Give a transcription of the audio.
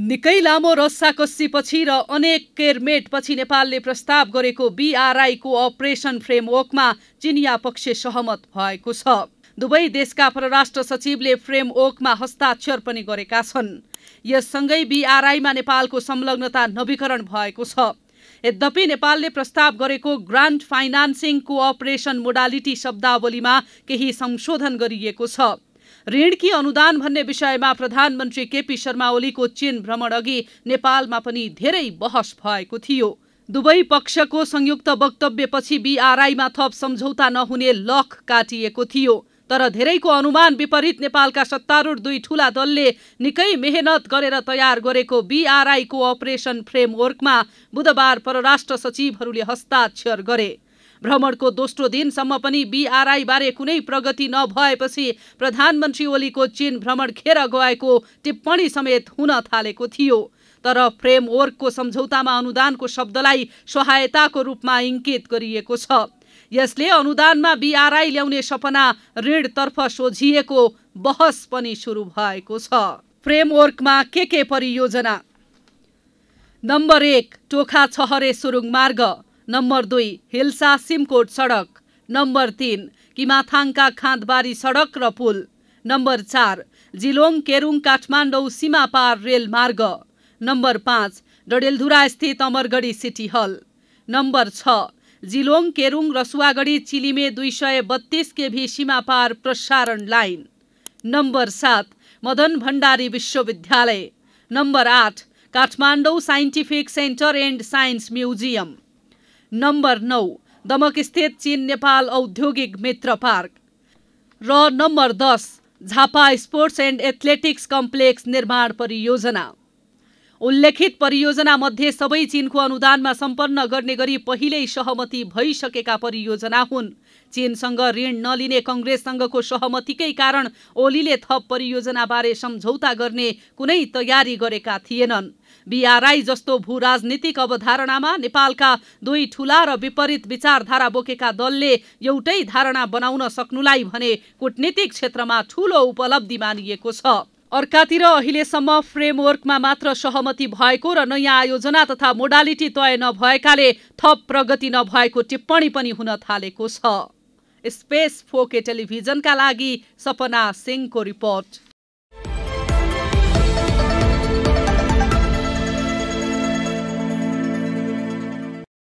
निकै लामो रस्साकस्सीपछि र अनेक केयरमेटपछि नेपालले प्रस्ताव गरेको बिआरआईको अपरेसन फ्रेमवर्कमा चिनिया पक्ष सहमत भएको छ दुवै देशका परराष्ट्र सचिवले फ्रेमवर्कमा हस्ताक्षर पनि गरेका छन् यससँगै बिआरआईमा नेपालको संलग्नता नवीकरण भएको छ यद्यपि नेपालले प्रस्ताव गरेको ग्रान्ड फाइनान्सिङ कोअपरेसन मोडालिटी शब्दावलीमा केही संशोधन गरिएको छ ऋण कि अनुदान भन्ने विषयमा प्रधानमन्त्री केपी शर्मा ओलीको चीन भ्रमण अघि नेपालमा पनि धेरै बहस भएको थियो दुवै पक्षको संयुक्त वक्तव्यपछि बिआरआईमा थप सम्झौता नहुने लख काटिएको थियो तर धेरैको अनुमान विपरीत नेपालका सत्तारूढ दुई ठूला दलले निकै मेहनत गरेर तयार गरेको बिआरआईको अपरेसन फ्रेमवर्कमा बुधबार परराष्ट्र सचिवहरूले हस्ताक्षर गरे भ्रमणको दोस्रो दिनसम्म पनि बारे कुनै प्रगति नभएपछि प्रधानमन्त्री ओलीको चीन भ्रमण खेर गएको टिप्पणी समेत हुन थालेको थियो तर फ्रेमवर्कको सम्झौतामा अनुदानको शब्दलाई सहायताको रूपमा इङ्कित गरिएको छ यसले अनुदानमा बिआरआई ल्याउने सपना ऋणतर्फ सोझिएको बहस पनि सुरु भएको छ फ्रेमवर्कमा के के परियोजना नम्बर एक टोखा छहरे सुरुङ मार्ग नम्बर दुई हिल्सा सिमकोट सडक नम्बर तिन किमाथाङका खाँदबारी सडक र पुल नम्बर चार जिलोङ केरुङ काठमाडौँ सीमापार रेलमार्ग नम्बर पाँच डडेलधुरा स्थित अमरगढी सिटी हल नम्बर छ जिलोङ केरुङ रसुवागढी चिलिमे दुई सय बत्तिस केभी सीमापार प्रसारण लाइन नम्बर सात मदन भण्डारी विश्वविद्यालय नम्बर आठ Kathmandu scientific centre and science museum number नौ दमकस्थित चीन नेपाल औद्योगिक मित्र पार्क र नम्बर दस Jhapa sports and athletics complex निर्माण परियोजना उल्लेखित परियोजना मध्ये सबै चीनको अनुदानमा सम्पन्न गर्ने गरी पहिल्यै सहमति भइसकेका परियोजना हुन् चीनसँग ऋण नलिने कङ्ग्रेससँगको सहमतिकै कारण ओलीले थप परियोजनाबारे सम्झौता गर्ने कुनै तयारी गरेका थिएनन् बिआरआई जस्तो भूराजनीतिक अवधारणामा नेपालका दुई ठूला र विपरीत विचारधारा बोकेका दलले एउटै धारणा बनाउन सक्नुलाई भने कुटनीतिक क्षेत्रमा ठूलो उपलब्धि मानिएको छ अर्कातिर अहिलेसम्म फ्रेमवर्कमा मात्र सहमति भएको र नयाँ आयोजना तथा मोडालिटी तय नभएकाले थप प्रगति नभएको टिप्पणी पनि हुन थालेको छ स्पेस फोके टेलिभिजनका लागि सपना सिंहको रिपोर्ट